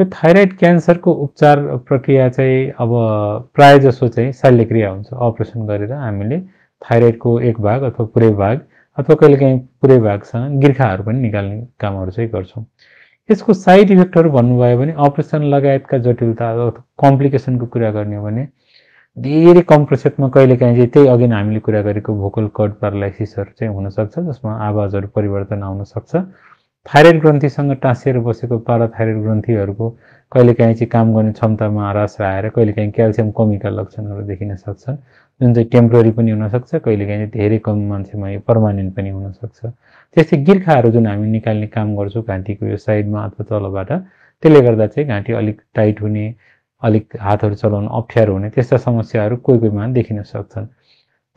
यो थाइरोइड क्यान्सरको उपचार प्रक्रिया चाहिँ अब प्राय जसो चाहिँ शल्यक्रिया हुन्छ अपरेसन गरेर हामीले थाइरोइडको एक भाग अथवा पुरै भाग अथवा कहिलेकाहीँ पुरै भागसँग गिर्खाहरू पनि निकाल्ने कामहरू चाहिँ गर्छौँ यसको साइड इफेक्टहरू भन्नुभयो भने अपरेसन लगायतका जटिलता अथवा कम्प्लिकेसनको कुरा गर्ने हो भने धेरै कम प्रतिशतमा कहिलेकाहीँ चाहिँ त्यही अघि हामीले कुरा गरेको भोकल कर्ड प्यारालाइसिसहरू चाहिँ हुनसक्छ जसमा आवाजहरू परिवर्तन आउन सक्छ थाइरोइड ग्रन्थीसँग टाँसिएर बसेको पाराथाइरोइड ग्रन्थीहरूको कहिलेकाहीँ चाहिँ काम गर्ने क्षमतामा ह्रास आएर कहिलेकाहीँ क्याल्सियम कमीका लक्षणहरू देखिन सक्छ जुन चाहिँ टेम्प्रोरी पनि हुनसक्छ कहिलेकाहीँ धेरै कम मान्छेमा यो पर्मानेन्ट पनि हुनसक्छ त्यस्तै गिर्खाहरू जुन हामी निकाल्ने काम गर्छौँ घाँटीको यो साइडमा अथवा तलबाट त्यसले गर्दा चाहिँ घाँटी अलिक टाइट हुने अलिक हातहरू चलाउन अप्ठ्यारो हुने त्यस्ता समस्याहरू कोही कोहीमा देखिन सक्छन्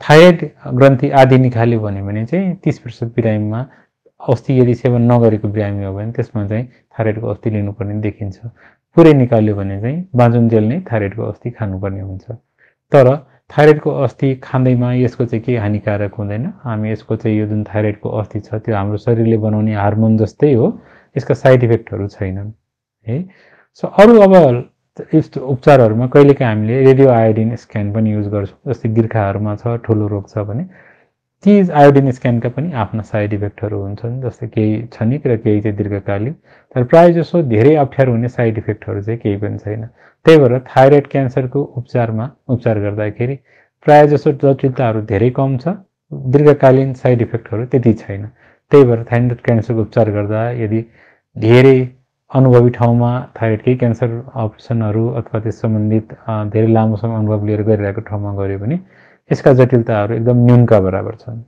थाइरोइड ग्रन्थी आदि निकाल्यो भने चाहिँ तिस प्रतिशत बिरामीमा अस्थि यदि सेवन नगरेको बिरामी हो भने त्यसमा चाहिँ थाइरोइडको अस्थि लिनुपर्ने देखिन्छ पुरै निकाल्यो भने चाहिँ बाँजुन्जेल नै थाइरोइडको अस्थि खानुपर्ने हुन्छ तर थाइरोइडको अस्थि खाँदैमा यसको चाहिँ केही हानिकारक हुँदैन हामी यसको चाहिँ यो जुन थाइरोइडको अस्थि छ त्यो हाम्रो शरीरले बनाउने हार्मोन जस्तै हो यसका साइड इफेक्टहरू छैनन् है सो अरू अब यस्तो उपचारहरूमा कहिलेकाहीँ हामीले रेडियो आयोडिन स्क्यान पनि युज गर्छौँ जस्तै गिर्खाहरूमा छ ठुलो रोग छ भने चिज आयोडिन स्क्यानका पनि आफ्ना साइड इफेक्टहरू हुन्छन् जस्तै केही क्षणिक र केही चाहिँ दीर्घकालीन तर प्रायः जसो धेरै अप्ठ्यारो हुने साइड इफेक्टहरू चाहिँ केही पनि छैन त्यही भएर थाइरोइड क्यान्सरको उपचारमा उपचार गर्दाखेरि प्रायः जसो जटिलताहरू धेरै कम छ दीर्घकालीन साइड इफेक्टहरू त्यति छैन त्यही भएर थाइरोइड क्यान्सरको उपचार गर्दा यदि धेरै अनुभवी ठाउँमा थाइरोइडकै क्यान्सर अपरेसनहरू अथवा त्यस सम्बन्धित धेरै लामो समय अनुभव लिएर गरिरहेको ठाउँमा गऱ्यो भने यसका जटिलताहरू एकदम न्यूनका बराबर छन्